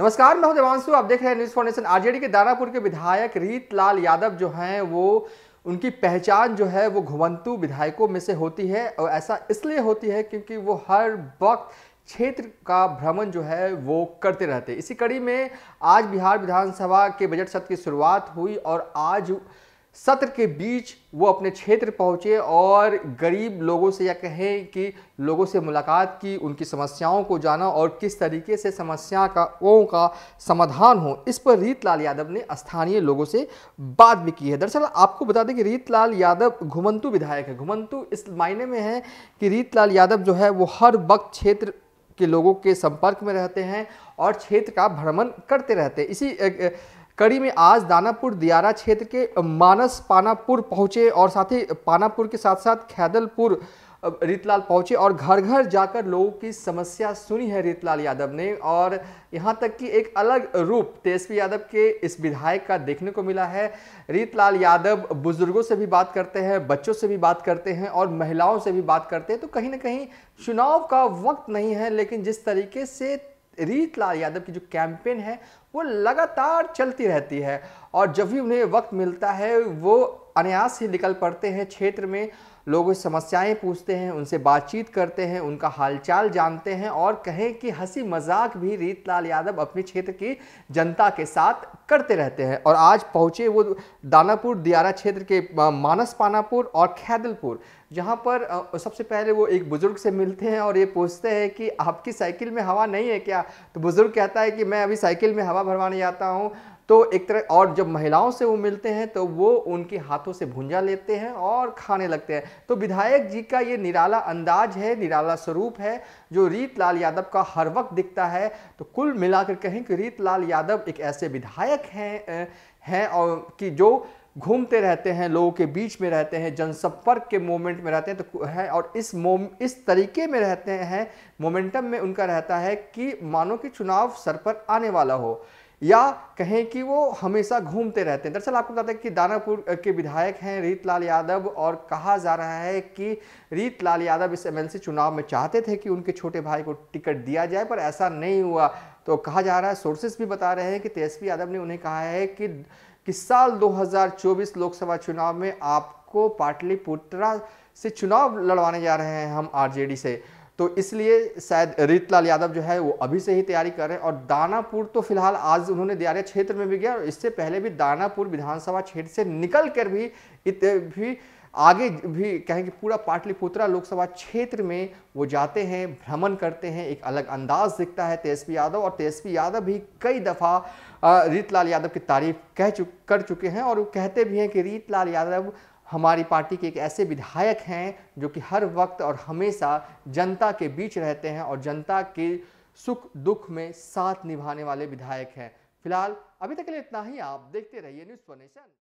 नमस्कार मैं हूं देवांशु आप देख रहे हैं न्यूज फाउंडेशन आरजेडी के दानापुर के विधायक रीत लाल यादव जो हैं वो उनकी पहचान जो है वो घुमंतु विधायकों में से होती है और ऐसा इसलिए होती है क्योंकि वो हर वक्त क्षेत्र का भ्रमण जो है वो करते रहते इसी कड़ी में आज बिहार विधानसभा के बजट सत्र की शुरुआत हुई और आज सत्र के बीच वो अपने क्षेत्र पहुँचे और गरीब लोगों से या कहें कि लोगों से मुलाकात की उनकी समस्याओं को जाना और किस तरीके से समस्या का ओं का समाधान हो इस पर रीतलाल यादव ने स्थानीय लोगों से बात भी की है दरअसल आपको बता दें कि रीतलाल यादव घुमंतु विधायक है घुमंतु इस मायने में है कि रीतलाल यादव जो है वो हर वक्त क्षेत्र के लोगों के संपर्क में रहते हैं और क्षेत्र का भ्रमण करते रहते हैं इसी एक, एक, कड़ी में आज दानापुर दियारा क्षेत्र के मानस पानापुर पहुंचे और साथ ही पानापुर के साथ साथ खैदलपुर रीतलाल पहुंचे और घर घर जाकर लोगों की समस्या सुनी है रीतलाल यादव ने और यहां तक कि एक अलग रूप तेजस्वी यादव के इस विधायक का देखने को मिला है रीतलाल यादव बुजुर्गों से भी बात करते हैं बच्चों से भी बात करते हैं और महिलाओं से भी बात करते हैं तो कहीं ना कहीं चुनाव का वक्त नहीं है लेकिन जिस तरीके से रीतलाल यादव की जो कैंपेन है वो लगातार चलती रहती है और जब भी उन्हें वक्त मिलता है वो अनायास ही निकल पड़ते हैं क्षेत्र में लोगों से समस्याएं पूछते हैं उनसे बातचीत करते हैं उनका हालचाल जानते हैं और कहें कि हंसी मजाक भी रीतलाल यादव अपने क्षेत्र की जनता के साथ करते रहते हैं और आज पहुंचे वो दानापुर दियारा क्षेत्र के मानस पानापुर और खैदलपुर जहां पर सबसे पहले वो एक बुज़ुर्ग से मिलते हैं और ये पूछते हैं कि आपकी साइकिल में हवा नहीं है क्या तो बुज़ुर्ग कहता है कि मैं अभी साइकिल में हवा भरवाने जाता हूँ तो एक तरह और जब महिलाओं से वो मिलते हैं तो वो उनके हाथों से भुंजा लेते हैं और खाने लगते हैं तो विधायक जी का ये निराला अंदाज है निराला स्वरूप है जो रीत लाल यादव का हर वक्त दिखता है तो कुल मिलाकर कहें कि रीत लाल यादव एक ऐसे विधायक हैं हैं और कि जो घूमते रहते हैं लोगों के बीच में रहते हैं जनसंपर्क के मोमेंट में रहते हैं तो है और इस मोम इस तरीके में रहते हैं मोमेंटम में उनका रहता है कि मानो कि चुनाव सर पर आने वाला हो या कहें कि वो हमेशा घूमते रहते हैं दरअसल आपको बताते हैं कि दानापुर के विधायक हैं रीतलाल यादव और कहा जा रहा है कि रीतलाल यादव इस एमएलसी चुनाव में चाहते थे कि उनके छोटे भाई को टिकट दिया जाए पर ऐसा नहीं हुआ तो कहा जा रहा है सोर्सेस भी बता रहे हैं कि तेजस्वी यादव ने उन्हें कहा है कि कि साल दो लोकसभा चुनाव में आपको पाटलिपुत्रा से चुनाव लड़वाने जा रहे हैं हम आरजेडी से तो इसलिए शायद रीतलाल यादव जो है वो अभी से ही तैयारी कर रहे हैं और दानापुर तो फिलहाल आज उन्होंने दियारे क्षेत्र में भी गया और इससे पहले भी दानापुर विधानसभा क्षेत्र से निकल कर भी इत, भी आगे भी कहें कि पूरा पाटलिपुत्रा लोकसभा क्षेत्र में वो जाते हैं भ्रमण करते हैं एक अलग अंदाज दिखता है तेजस्वी यादव और तेजस्वी यादव भी कई दफ़ा रीतलाल यादव की तारीफ कह चुक कर चुके हैं और वो कहते भी हैं कि रीतलाल यादव हमारी पार्टी के एक ऐसे विधायक हैं जो कि हर वक्त और हमेशा जनता के बीच रहते हैं और जनता के सुख दुख में साथ निभाने वाले विधायक हैं फिलहाल अभी तक के लिए इतना ही आप देखते रहिए न्यूज़ फॉर नेशन